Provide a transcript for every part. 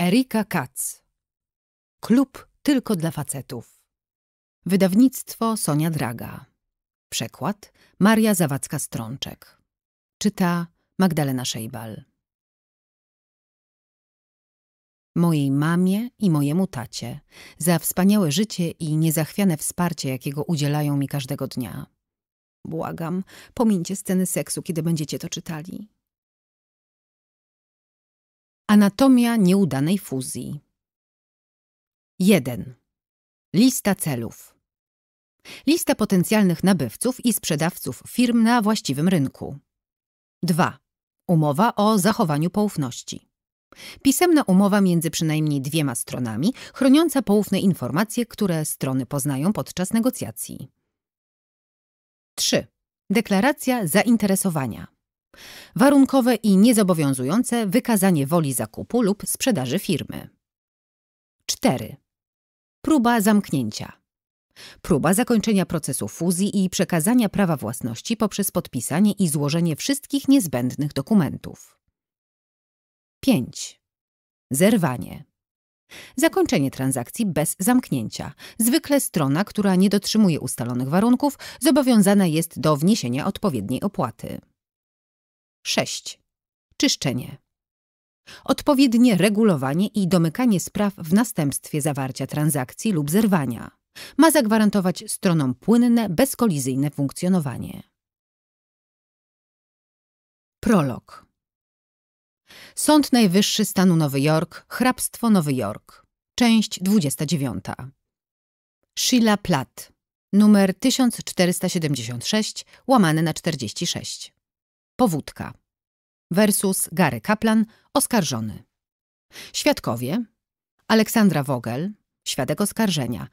Erika Katz. Klub tylko dla facetów. Wydawnictwo Sonia Draga. Przekład Maria Zawadzka-Strączek. Czyta Magdalena Szejbal. Mojej mamie i mojemu tacie za wspaniałe życie i niezachwiane wsparcie, jakiego udzielają mi każdego dnia. Błagam, pomińcie sceny seksu, kiedy będziecie to czytali. Anatomia nieudanej fuzji. 1. Lista celów. Lista potencjalnych nabywców i sprzedawców firm na właściwym rynku. 2. Umowa o zachowaniu poufności. Pisemna umowa między przynajmniej dwiema stronami, chroniąca poufne informacje, które strony poznają podczas negocjacji. 3. Deklaracja zainteresowania warunkowe i niezobowiązujące wykazanie woli zakupu lub sprzedaży firmy. 4. Próba zamknięcia. Próba zakończenia procesu fuzji i przekazania prawa własności poprzez podpisanie i złożenie wszystkich niezbędnych dokumentów. 5. Zerwanie. Zakończenie transakcji bez zamknięcia. Zwykle strona, która nie dotrzymuje ustalonych warunków, zobowiązana jest do wniesienia odpowiedniej opłaty. 6. Czyszczenie. Odpowiednie regulowanie i domykanie spraw w następstwie zawarcia transakcji lub zerwania ma zagwarantować stronom płynne, bezkolizyjne funkcjonowanie. Prolog. Sąd Najwyższy Stanu Nowy Jork, Hrabstwo Nowy Jork, część 29. Sheila Platt, numer 1476, łamane na 46. Powódka versus Gary Kaplan, oskarżony. Świadkowie Aleksandra Wogel, świadek oskarżenia,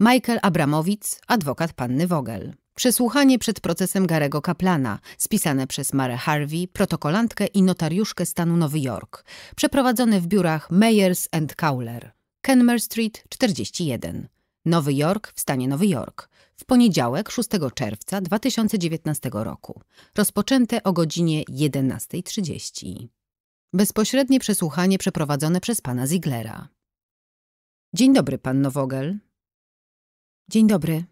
Michael Abramowicz, adwokat panny Wogel. Przesłuchanie przed procesem Garego Kaplana, spisane przez Mare Harvey, protokolantkę i notariuszkę stanu Nowy Jork, przeprowadzone w biurach Meyers and Cowler, Kenmer Street 41. Nowy Jork w stanie Nowy Jork. W poniedziałek 6 czerwca 2019 roku. Rozpoczęte o godzinie 11.30. Bezpośrednie przesłuchanie przeprowadzone przez pana Ziglera. Dzień dobry, panno Nowogel. Dzień dobry.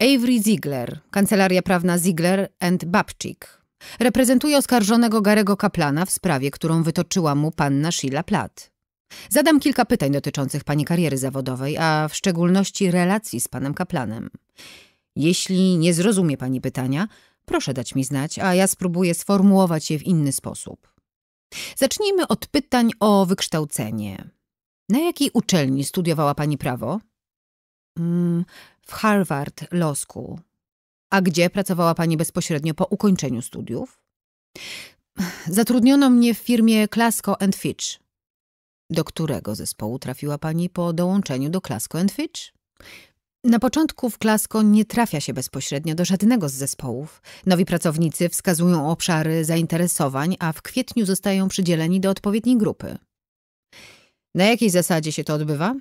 Avery Ziegler, Kancelaria Prawna Ziegler and Babczyk. Reprezentuje oskarżonego Garego Kaplana w sprawie, którą wytoczyła mu panna Sheila Platt. Zadam kilka pytań dotyczących pani kariery zawodowej, a w szczególności relacji z panem kaplanem. Jeśli nie zrozumie pani pytania, proszę dać mi znać, a ja spróbuję sformułować je w inny sposób. Zacznijmy od pytań o wykształcenie. Na jakiej uczelni studiowała pani prawo? Mm, w Harvard Law School. A gdzie pracowała pani bezpośrednio po ukończeniu studiów? Zatrudniono mnie w firmie Klasko Fitch. Do którego zespołu trafiła pani po dołączeniu do Klasko Fitch? Na początku w Klasko nie trafia się bezpośrednio do żadnego z zespołów. Nowi pracownicy wskazują obszary zainteresowań, a w kwietniu zostają przydzieleni do odpowiedniej grupy. Na jakiej zasadzie się to odbywa?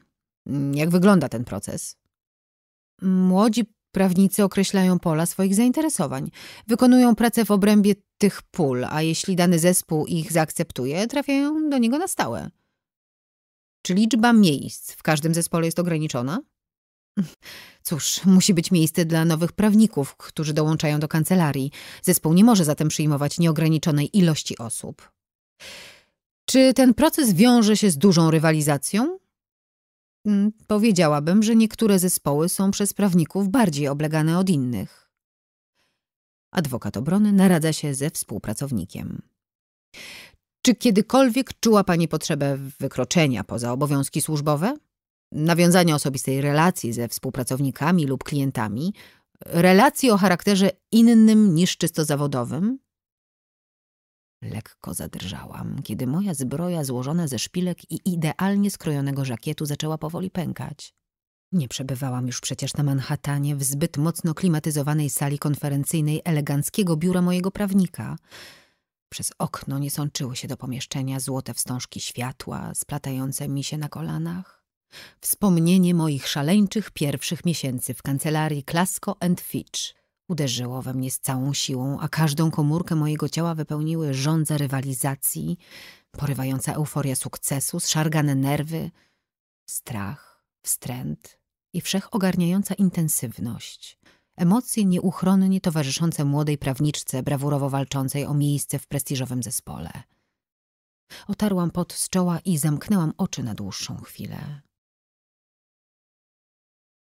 Jak wygląda ten proces? Młodzi prawnicy określają pola swoich zainteresowań, wykonują pracę w obrębie tych pól, a jeśli dany zespół ich zaakceptuje, trafiają do niego na stałe. Czy liczba miejsc w każdym zespole jest ograniczona? Cóż, musi być miejsce dla nowych prawników, którzy dołączają do kancelarii. Zespół nie może zatem przyjmować nieograniczonej ilości osób. Czy ten proces wiąże się z dużą rywalizacją? Hmm, powiedziałabym, że niektóre zespoły są przez prawników bardziej oblegane od innych. Adwokat obrony naradza się ze współpracownikiem. Czy kiedykolwiek czuła Pani potrzebę wykroczenia poza obowiązki służbowe? Nawiązania osobistej relacji ze współpracownikami lub klientami, relacji o charakterze innym niż czysto zawodowym? Lekko zadrżałam, kiedy moja zbroja złożona ze szpilek i idealnie skrojonego żakietu zaczęła powoli pękać. Nie przebywałam już przecież na Manhattanie w zbyt mocno klimatyzowanej sali konferencyjnej eleganckiego biura mojego prawnika – przez okno nie sączyły się do pomieszczenia złote wstążki światła, splatające mi się na kolanach. Wspomnienie moich szaleńczych pierwszych miesięcy w kancelarii Klasko and Fitch uderzyło we mnie z całą siłą, a każdą komórkę mojego ciała wypełniły żądza rywalizacji, porywająca euforia sukcesu, szargane nerwy, strach, wstręt i wszechogarniająca intensywność emocje nieuchronnie towarzyszące młodej prawniczce brawurowo walczącej o miejsce w prestiżowym zespole. Otarłam pot z czoła i zamknęłam oczy na dłuższą chwilę.